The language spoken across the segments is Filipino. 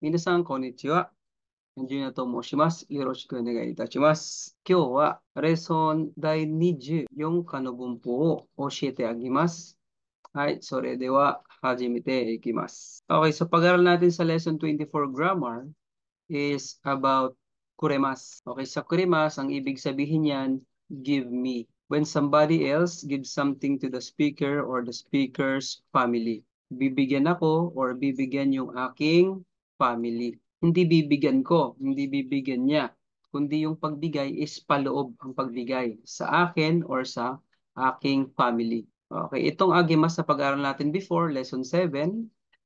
皆さん、こんにちは。エンジニアと申します。よろしくお願いいたします。今日は、レッソン第24課の文法を教えてあげます。はい、それでは始めていきます。Okay, so pag-aral natin sa lesson 24 grammar is about kuremas. Okay, sa kuremas, ang ibig sabihin yan, give me. When somebody else gives something to the speaker or the speaker's family. Bibigyan ako or bibigyan yung aking family. Hindi bibigyan ko, hindi bibigyan niya. Kundi yung pagbigay is paloob ang pagbigay sa akin or sa aking family. Okay, itong agimas sa pag-aaral natin before, lesson 7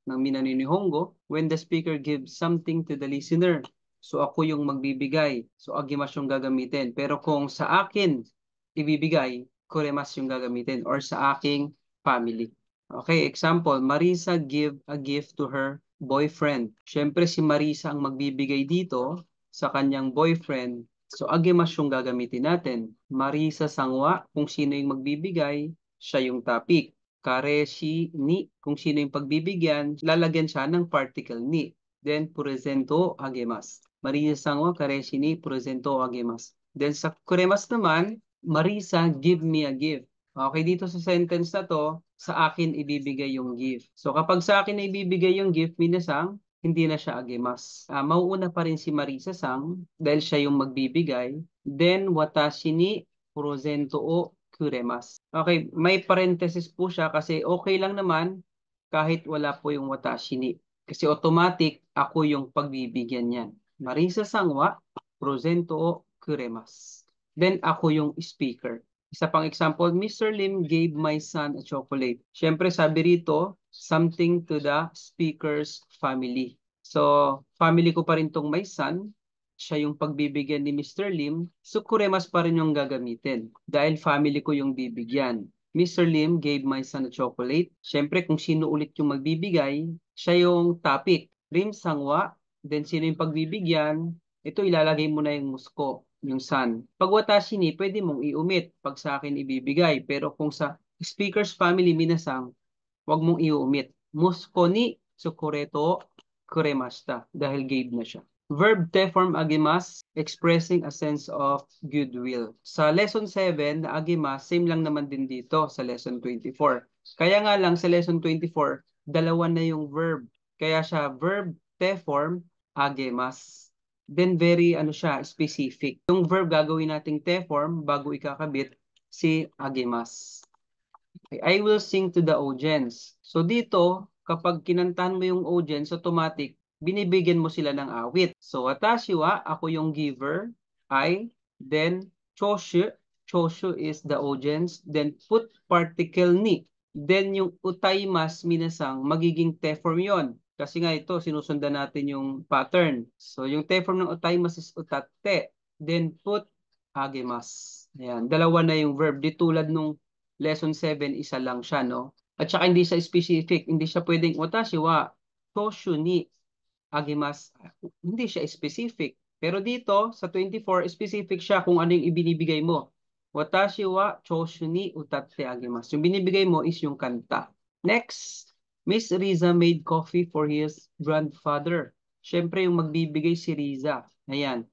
ng Minani ni Hongo, when the speaker gives something to the listener, so ako yung magbibigay, so agimas yung gagamitin. Pero kung sa akin ibibigay, kuremas yung gagamitin or sa aking family. Okay, example, Marisa give a gift to her boyfriend. Siyempre si Marisa ang magbibigay dito sa kanyang boyfriend. So agemas yung gagamitin natin. Marisa sangwa kung sino yung magbibigay, siya yung topic. Kare si ni kung sino yung pagbibigyan, lalagyan siya ng particle ni. Then presento agemas. Marisa sangwa kare si ni presento agemas. Then sa kuremas naman, Marisa give me a gift. Okay, dito sa sentence na to, sa akin ibibigay yung gift. So kapag sa akin na ibibigay yung gift, minasang hindi na siya agemas. Uh, ah, mauuna pa rin si Marisa Sang dahil siya yung magbibigay. Then watashi ni prosento o kuremas. Okay, may parenthesis po siya kasi okay lang naman kahit wala po yung watashi ni. Kasi automatic ako yung pagbibigyan niyan. Marisa Sang wa prosento o kuremas. Then ako yung speaker. Isa pang example, Mr. Lim gave my son a chocolate. Siyempre, sabi rito, something to the speaker's family. So, family ko pa rin tong my son. Siya yung pagbibigyan ni Mr. Lim. So, kuremas pa rin yung gagamitin. Dahil family ko yung bibigyan. Mr. Lim gave my son a chocolate. Siyempre, kung sino ulit yung magbibigay, siya yung topic. Lim Sangwa, then sino yung pagbibigyan, ito ilalagay mo na yung musko yung sun. Pag watashi ni, pwede mong iumit. Pag sa akin, ibibigay. Pero kung sa speaker's family, minasang, wag mong iumit. Musko ni sukureto kuremashita. Dahil gave na siya. Verb te form agimas, expressing a sense of goodwill. Sa lesson 7, na agimas, same lang naman din dito sa lesson 24. Kaya nga lang sa lesson 24, dalawa na yung verb. Kaya siya verb te form agemas then very ano siya, specific. Yung verb gagawin nating te form bago ikakabit si agemas. I will sing to the audience. So dito, kapag kinantahan mo yung audience, automatic, binibigyan mo sila ng awit. So watashi wa, ako yung giver, I, then choshu, choshu is the audience, then put particle ni. Then yung utaimas minasang, magiging te form yon kasi nga ito, sinusundan natin yung pattern. So yung te form ng otaimas is otatte. Then put hagemas. Ayan, dalawa na yung verb. Di tulad nung lesson 7, isa lang siya, no? At saka hindi siya specific. Hindi siya pwedeng watashi wa toshu ni hagemas. Hindi siya specific. Pero dito, sa 24, specific siya kung ano yung ibinibigay mo. Watashi wa choshu ni utatte hagemas. Yung binibigay mo is yung kanta. Next, Miss Riza made coffee for his grandfather. Siyempre, yung magbibigay si Riza. Ayan.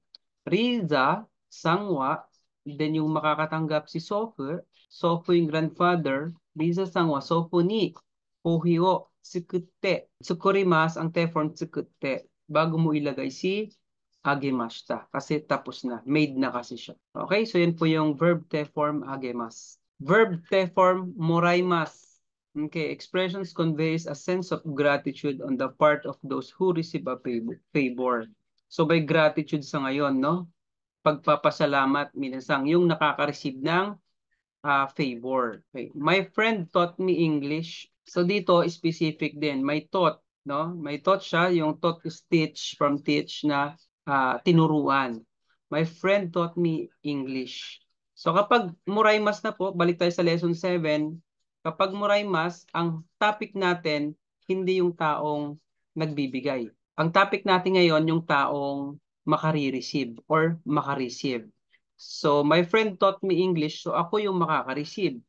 Riza, Sangwa, then yung makakatanggap si Sofu, Sofu yung grandfather, Riza Sangwa, Sofu ni, Pohio, Tsukute. Tsukurimas ang te form Tsukute. Bago mo ilagay si agemashita kasi tapos na, made na kasi siya. Okay, so yan po yung verb te form agemas. Verb te form moraimas. Okay, expressions conveys a sense of gratitude on the part of those who receive a favor. So by gratitude sa ngayon, no? Pagpapasalamat minsan yung nakaka-receive ng uh, favor. Okay. My friend taught me English. So dito specific din, my taught, no? May taught siya, yung taught is teach from teach na uh, tinuruan. My friend taught me English. So kapag muraymas na po, balik tayo sa lesson 7, Kapag muray mas, ang topic natin hindi yung taong nagbibigay. Ang topic natin ngayon yung taong makare-receive or makareceive. So my friend taught me English so ako yung makaka-receive.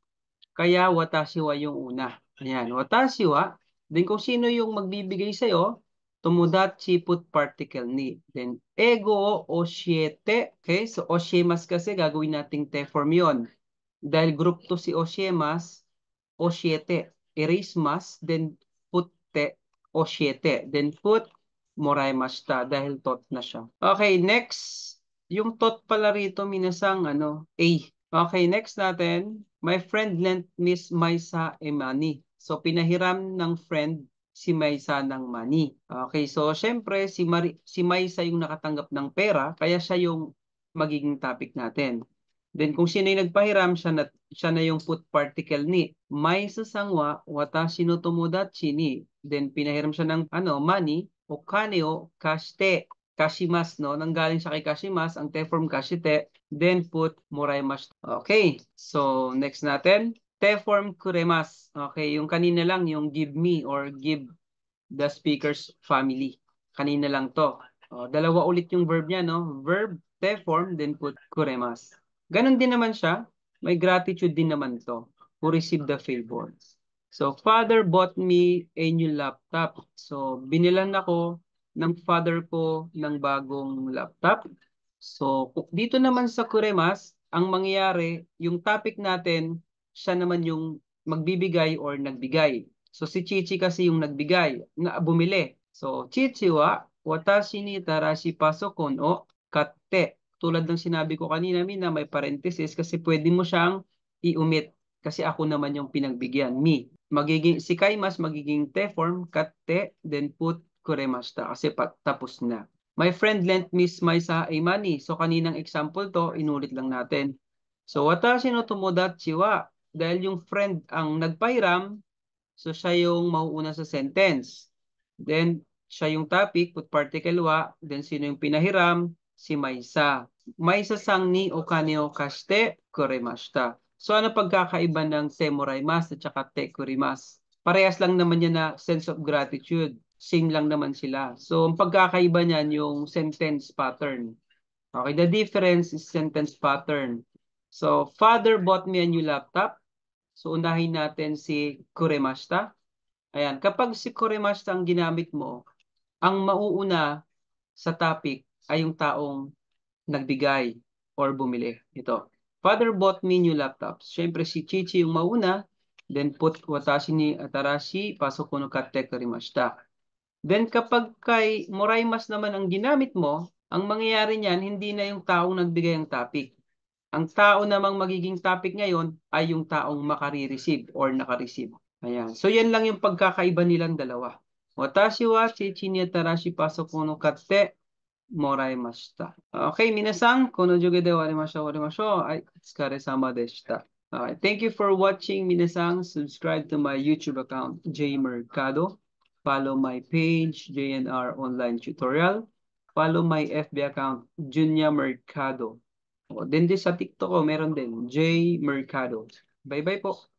Kaya watasiwa yung una. Ayan, watasiwa. Then kung sino yung magbibigay sa'yo, tomodachi put particle ni. Then ego o siete. Okay, so osiemas kasi gagawin nating te form yon. Dahil group to si osiemas, o 7. Erase mas, then put te o 7. Then put moray dahil tot na siya. Okay, next. Yung tot pala rito, minasang ano, A. Okay, next natin. My friend lent Miss Maisa a money. So, pinahiram ng friend si Maisa ng money. Okay, so syempre si, Mar- si Maisa yung nakatanggap ng pera, kaya siya yung magiging topic natin. Then kung sino yung nagpahiram, siya na, siya na yung put particle ni. May sasangwa, watashi no tomodachi ni. Then pinahiram siya ng ano, money, o kane o kashite. Kashimas, no? galing siya kay Kashimas, ang te form kashite. Then put moraimash. Okay, so next natin. Te form kuremas. Okay, yung kanina lang, yung give me or give the speaker's family. Kanina lang to. O, oh, dalawa ulit yung verb niya, no? Verb, te form, then put kuremas. Ganon din naman siya, may gratitude din naman to who received the favor. So, father bought me a new laptop. So, binilan ako ng father ko ng bagong laptop. So, dito naman sa Kuremas, ang mangyayari, yung topic natin, siya naman yung magbibigay or nagbigay. So, si Chichi kasi yung nagbigay, na bumili. So, Chichi wa watashi ni tarashi pasokon o katte tulad ng sinabi ko kanina, Mina, may parenthesis kasi pwede mo siyang i-omit kasi ako naman yung pinagbigyan, me. Magiging, si kaimas magiging te form, kat te, then put kuremashita kasi pat, tapos na. My friend lent me my sahay money. So kaninang example to, inulit lang natin. So watashi no tomodachi wa, dahil yung friend ang nagpairam, so siya yung mauuna sa sentence. Then siya yung topic, put particle wa, then sino yung pinahiram, si Maisa. Maisa sang ni o So ano pagkakaiba ng semorayimasu at saka te kurimasu? Parehas lang naman niya na sense of gratitude. Same lang naman sila. So ang pagkakaiba niyan yung sentence pattern. Okay, the difference is sentence pattern. So, father bought me a new laptop. So, unahin natin si Kuremashita. Ayan, kapag si Kuremashita ang ginamit mo, ang mauuna sa topic ay yung taong nagbigay or bumili ito. Father bought me new laptops. Siyempre si Chichi yung mauna, then put watashi ni atarashi pasok ko no katte karimashita. Then kapag kay moraimas naman ang ginamit mo, ang mangyayari niyan hindi na yung taong nagbigay ang topic. Ang tao namang magiging topic ngayon ay yung taong makare-receive or nakareceive. Ayan. So yan lang yung pagkakaiba nilang dalawa. Watashi wa chichi ni atarashi pasok ko no katte もらいました。Okay, 皆さん、この授業で終わりましょう。終わりましょう。はい、お疲れ様でした。Alright, thank you for watching. 皆さん、subscribe to my YouTube account, J Mercado. Follow my page, JNR Online Tutorial. Follow my FB account, Junya Mercado. Oh, then din sa TikTok ko, meron din, J Mercado. Bye-bye po.